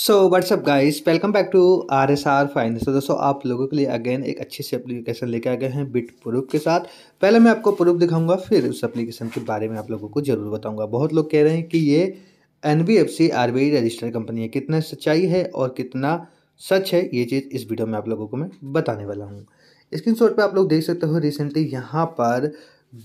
so what's up guys welcome back to R S R finance तो दोस्तों आप लोगों के लिए अगेन एक अच्छी सी एप्लीकेशन लेके आ गए हैं बिट प्रूफ के साथ पहले मैं आपको प्रूफ दिखाऊंगा फिर उस एप्लीकेशन के बारे में आप लोगों को जरूर बताऊंगा बहुत लोग कह रहे हैं कि ये N B F C R B registered company है कितना सच्चाई है और कितना सच है ये चीज़ इस वीडियो में आप लोगों को मैं बताने वाला हूँ स्क्रीन शॉट पर आप लोग देख सकते हो रिसेंटली यहाँ पर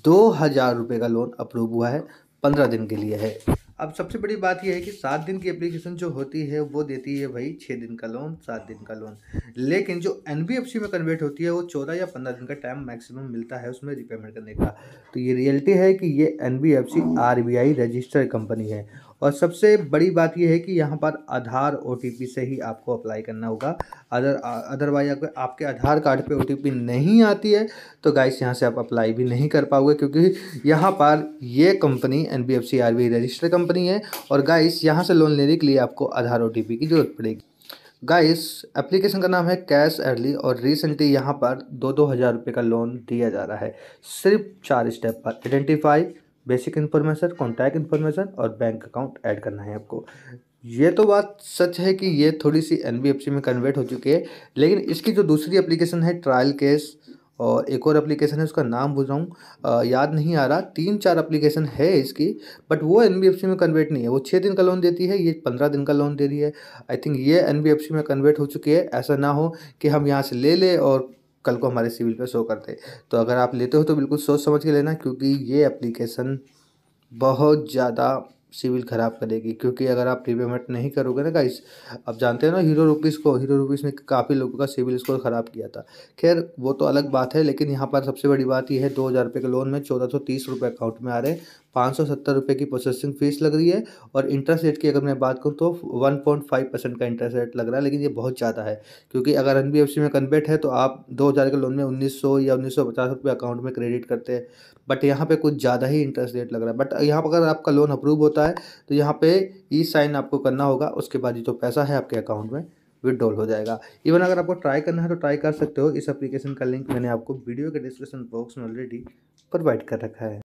दो हज़ार रुपये का लोन अप्रूव हुआ है पंद्रह दिन के लिए है अब सबसे बड़ी बात यह है कि सात दिन की एप्लीकेशन जो होती है वो देती है भाई छः दिन का लोन सात दिन का लोन लेकिन जो एन में कन्वर्ट होती है वो चौदह या पंद्रह दिन का टाइम मैक्सिमम मिलता है उसमें रिपेमेंट करने का तो ये रियलिटी है कि ये एन बी रजिस्टर्ड कंपनी है और सबसे बड़ी बात यह है कि यहाँ पर आधार ओ से ही आपको अप्लाई करना होगा अदर अदरवाइज अगर आपके आधार कार्ड पे ओ नहीं आती है तो गाइस यहाँ से आप अप्लाई भी नहीं कर पाओगे क्योंकि यहाँ पर ये company N B registered company है और गाइस यहाँ से लोन लेने के लिए आपको आधार ओ की ज़रूरत पड़ेगी गाइस एप्लीकेशन का नाम है कैश अर्ली और रिसेंटली यहाँ पर दो दो हज़ार रुपये का लोन दिया जा रहा है सिर्फ चार स्टेप पर identify basic information contact information और बैंक अकाउंट ऐड करना है आपको ये तो बात सच है कि ये थोड़ी सी एन में कन्वर्ट हो चुकी है लेकिन इसकी जो दूसरी एप्लीकेशन है ट्रायल केस और एक और एप्लीकेशन है उसका नाम बुझाऊँ रहा हूँ याद नहीं आ रहा तीन चार एप्लीकेशन है इसकी बट वो एन में कन्वर्ट नहीं है वो छः दिन का लोन देती है ये पंद्रह दिन का लोन दे रही है आई थिंक ये एन में कन्वर्ट हो चुकी है ऐसा ना हो कि हम यहाँ से ले लें और कल को हमारे सिविल पे शो करते तो अगर आप लेते हो तो बिल्कुल सोच समझ के लेना क्योंकि ये एप्लीकेशन बहुत ज़्यादा सिविल ख़राब करेगी क्योंकि अगर आप प्रीपेमेंट नहीं करोगे ना गाइस अब जानते हैं ना हीरो रूपीज़ को हीरो रूपीज ने काफ़ी लोगों का सिविल स्कोर ख़राब किया था खैर वो तो अलग बात है लेकिन यहाँ पर सबसे बड़ी बात यह है दो हज़ार रुपये के लोन में चौदह सौ तीस रुपये अकाउंट में आ रहे हैं पाँच सौ सत्तर रुपये की प्रोसेसिंग फ़ीस लग रही है और इंटरेस्ट रेट की अगर मैं बात करूँ तो वन पॉइंट फाइव परसेंट का इंटरेस्ट रेट लग रहा है लेकिन ये बहुत ज़्यादा है क्योंकि अगर एन बी एफ सी में कन्वर्ट है तो आप दो हज़ार के लोन में उन्नीस सौ या उन्नीस सौ पचास रुपये अकाउंट में क्रेडिट करते हैं बट यहाँ पर कुछ ज़्यादा ही इंटरेस्ट रेट लग रहा है बट यहाँ पर अगर आपका लोन अप्रूव होता है तो यहाँ पर ई साइन आपको करना होगा उसके बाद जो पैसा है आपके अकाउंट में विड्रॉल हो जाएगा इवन अगर आपको ट्राई करना है तो ट्राई कर सकते हो इस एप्लीकेशन का लिंक मैंने आपको वीडियो के डिस्क्रिप्शन बॉक्स में ऑलरेडी प्रोवाइड कर रखा है